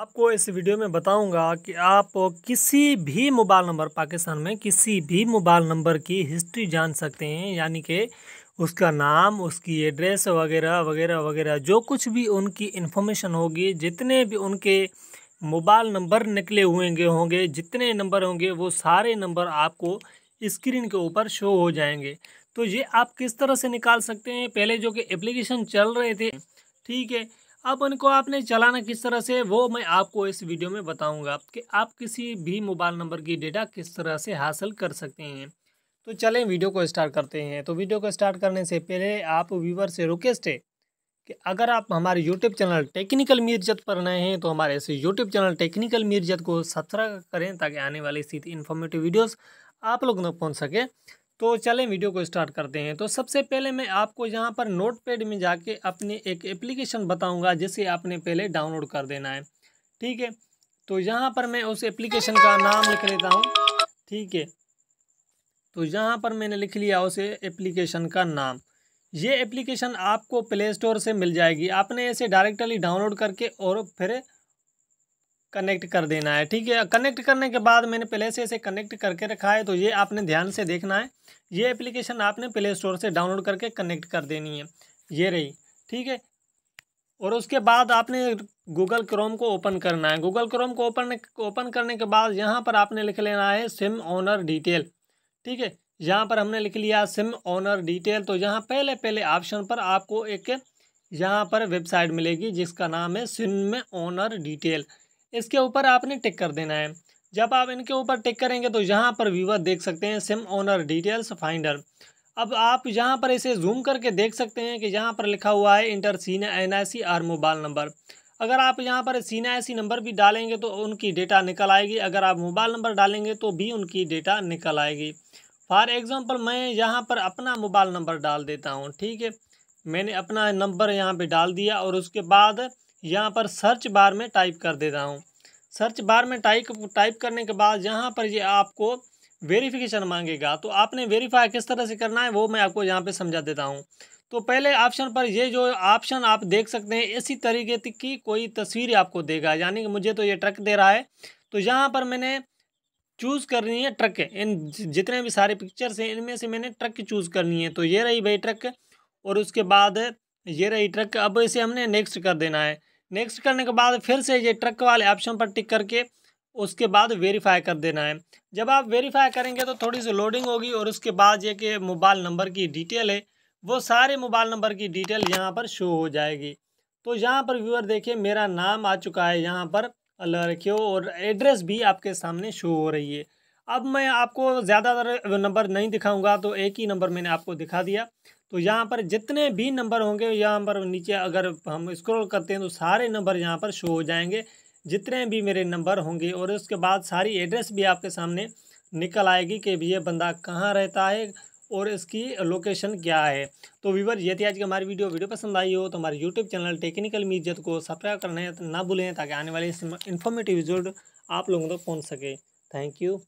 आपको इस वीडियो में बताऊंगा कि आप किसी भी मोबाइल नंबर पाकिस्तान में किसी भी मोबाइल नंबर की हिस्ट्री जान सकते हैं यानी कि उसका नाम उसकी एड्रेस वगैरह वगैरह वगैरह जो कुछ भी उनकी इन्फॉर्मेशन होगी जितने भी उनके मोबाइल नंबर निकले हुए होंगे जितने नंबर होंगे वो सारे नंबर आपको स्क्रीन के ऊपर शो हो जाएंगे तो ये आप किस तरह से निकाल सकते हैं पहले जो कि एप्लीकेशन चल रहे थे ठीक है अब उनको आपने चलाना किस तरह से वो मैं आपको इस वीडियो में बताऊंगा कि आप किसी भी मोबाइल नंबर की डेटा किस तरह से हासिल कर सकते हैं तो चलें वीडियो को स्टार्ट करते हैं तो वीडियो को स्टार्ट करने से पहले आप व्यूवर से रिक्वेस्ट है कि अगर आप हमारे यूट्यूब चैनल टेक्निकल मीरजत पर नए हैं तो हमारे ऐसे यूट्यूब चैनल टेक्निकल मीरजत को सब्सक्राइब करें ताकि आने वाली सीधी इन्फॉर्मेटिव वीडियोज़ आप लोग तक पहुँच सके तो चलें वीडियो को स्टार्ट करते हैं तो सबसे पहले मैं आपको यहाँ पर नोटपैड में जाके अपने एक एप्लीकेशन बताऊँगा जिसे आपने पहले डाउनलोड कर देना है ठीक है तो यहाँ पर मैं उस एप्लीकेशन का नाम लिख लेता हूँ ठीक है तो यहाँ पर मैंने लिख लिया उस एप्लीकेशन का नाम ये एप्लीकेशन आपको प्ले स्टोर से मिल जाएगी आपने इसे डायरेक्टली डाउनलोड करके और फिर कनेक्ट कर देना है ठीक है कनेक्ट करने के बाद मैंने पहले से इसे कनेक्ट करके रखा है तो ये आपने ध्यान से देखना है ये एप्लीकेशन आपने प्ले स्टोर से डाउनलोड करके कनेक्ट कर देनी है ये रही ठीक है और उसके बाद आपने गूगल क्रोम को ओपन करना है गूगल क्रोम को ओपन ओपन करने के बाद यहाँ पर आपने लिख लेना है सिम ऑनर डिटेल ठीक है यहाँ पर हमने लिख लिया सिम ऑनर डिटेल तो यहाँ पहले पहले ऑप्शन पर आपको एक यहाँ पर वेबसाइट मिलेगी जिसका नाम है सिम ऑनर डिटेल इसके ऊपर आपने टिक कर देना है जब आप इनके ऊपर टिक करेंगे तो यहाँ पर व्यूवर देख सकते हैं सिम ओनर डिटेल्स फाइंडर अब आप यहाँ पर इसे जूम करके देख सकते हैं कि यहाँ पर लिखा हुआ है इंटर सीन एन आई और मोबाइल नंबर अगर आप यहाँ पर सीन आई नंबर भी डालेंगे तो उनकी डेटा निकल आएगी अगर आप मोबाइल नंबर डालेंगे तो भी उनकी डेटा निकल आएगी फॉर एग्ज़ाम्पल मैं यहाँ पर अपना मोबाइल नंबर डाल देता हूँ ठीक है मैंने अपना नंबर यहाँ पर डाल दिया और उसके बाद यहाँ पर सर्च बार में टाइप कर देता हूँ सर्च बार में टाइप टाइप करने के बाद यहाँ पर ये आपको वेरिफिकेशन मांगेगा तो आपने वेरीफाई किस तरह से करना है वो मैं आपको यहाँ पे समझा देता हूँ तो पहले ऑप्शन पर ये जो ऑप्शन आप देख सकते हैं इसी तरीके की कोई तस्वीर आपको देगा यानी कि मुझे तो ये ट्रक दे रहा है तो यहाँ पर मैंने चूज़ करनी है ट्रक इन जितने भी सारे पिक्चर्स हैं इनमें से मैंने ट्रक चूज़ करनी है तो ये रही भाई ट्रक और उसके बाद ये रही ट्रक अब इसे हमने नेक्स्ट कर देना है नेक्स्ट करने के बाद फिर से ये ट्रक वाले ऑप्शन पर टिक करके उसके बाद वेरीफाई कर देना है जब आप वेरीफाई करेंगे तो थोड़ी सी लोडिंग होगी और उसके बाद ये कि मोबाइल नंबर की डिटेल है वो सारे मोबाइल नंबर की डिटेल यहाँ पर शो हो जाएगी तो यहाँ पर व्यूअर देखिए मेरा नाम आ चुका है यहाँ पर लड़कियों और एड्रेस भी आपके सामने शो हो रही है अब मैं आपको ज़्यादातर नंबर नहीं दिखाऊंगा तो एक ही नंबर मैंने आपको दिखा दिया तो यहाँ पर जितने भी नंबर होंगे यहाँ पर नीचे अगर हम स्क्रॉल करते हैं तो सारे नंबर यहाँ पर शो हो जाएंगे जितने भी मेरे नंबर होंगे और उसके बाद सारी एड्रेस भी आपके सामने निकल आएगी कि ये बंदा कहाँ रहता है और इसकी लोकेशन क्या है तो व्यूवर ये थी आज की हमारी वीडियो वीडियो पसंद आई हो तो हमारे यूट्यूब चैनल टेक्निकल मीजत को सब्सक्राइब करना है तो ना भूलें ताकि आने वाले इन्फॉर्मेटिव रिजल्ट आप लोगों तक तो पहुँच सके थैंक यू